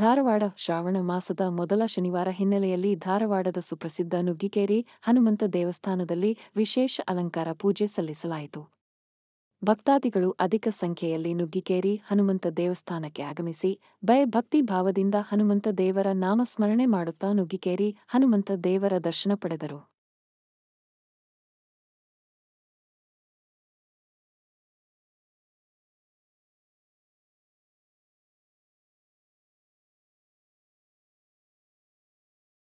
ಧಾರವಾಡ ಶ್ರಾವಣ ಮಾಸದ ಮೊದಲ ಶನಿವಾರ ಹಿನ್ನೆಲೆಯಲ್ಲಿ ಧಾರವಾಡದ ಸುಪ್ರಸಿದ್ಧ ನುಗ್ಗಿಕೇರಿ ಹನುಮಂತ ದೇವಸ್ಥಾನದಲ್ಲಿ ವಿಶೇಷ ಅಲಂಕಾರ ಪೂಜೆ ಸಲ್ಲಿಸಲಾಯಿತು ಭಕ್ತಾದಿಗಳು ಅಧಿಕ ಸಂಖ್ಯೆಯಲ್ಲಿ ನುಗ್ಗಿಕೇರಿ ಹನುಮಂತ ದೇವಸ್ಥಾನಕ್ಕೆ ಆಗಮಿಸಿ ಭಯಭಕ್ತಿ ಭಾವದಿಂದ ಹನುಮಂತ ದೇವರ ನಾಮಸ್ಮರಣೆ ಮಾಡುತ್ತಾ ನುಗ್ಗಿಕೇರಿ ಹನುಮಂತ ದೇವರ ದರ್ಶನ ಪಡೆದರು